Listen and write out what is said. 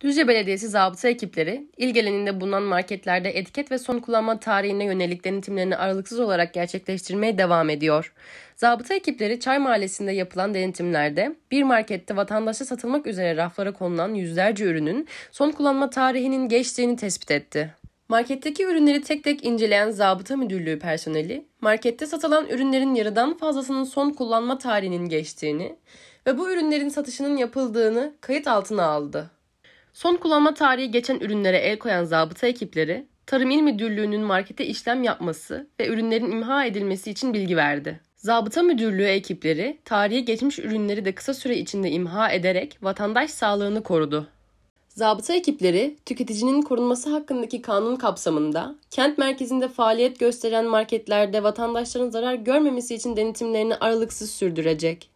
Düzce Belediyesi zabıta ekipleri, il geleninde bulunan marketlerde etiket ve son kullanma tarihine yönelik denetimlerini aralıksız olarak gerçekleştirmeye devam ediyor. Zabıta ekipleri Çay Mahallesi'nde yapılan denetimlerde bir markette vatandaşa satılmak üzere raflara konulan yüzlerce ürünün son kullanma tarihinin geçtiğini tespit etti. Marketteki ürünleri tek tek inceleyen zabıta müdürlüğü personeli, markette satılan ürünlerin yarıdan fazlasının son kullanma tarihinin geçtiğini, ve bu ürünlerin satışının yapıldığını kayıt altına aldı. Son kullanma tarihi geçen ürünlere el koyan zabıta ekipleri, Tarım İl Müdürlüğü'nün markete işlem yapması ve ürünlerin imha edilmesi için bilgi verdi. Zabıta Müdürlüğü ekipleri tarihi geçmiş ürünleri de kısa süre içinde imha ederek vatandaş sağlığını korudu. Zabıta ekipleri tüketicinin korunması hakkındaki kanun kapsamında kent merkezinde faaliyet gösteren marketlerde vatandaşların zarar görmemesi için denetimlerini aralıksız sürdürecek.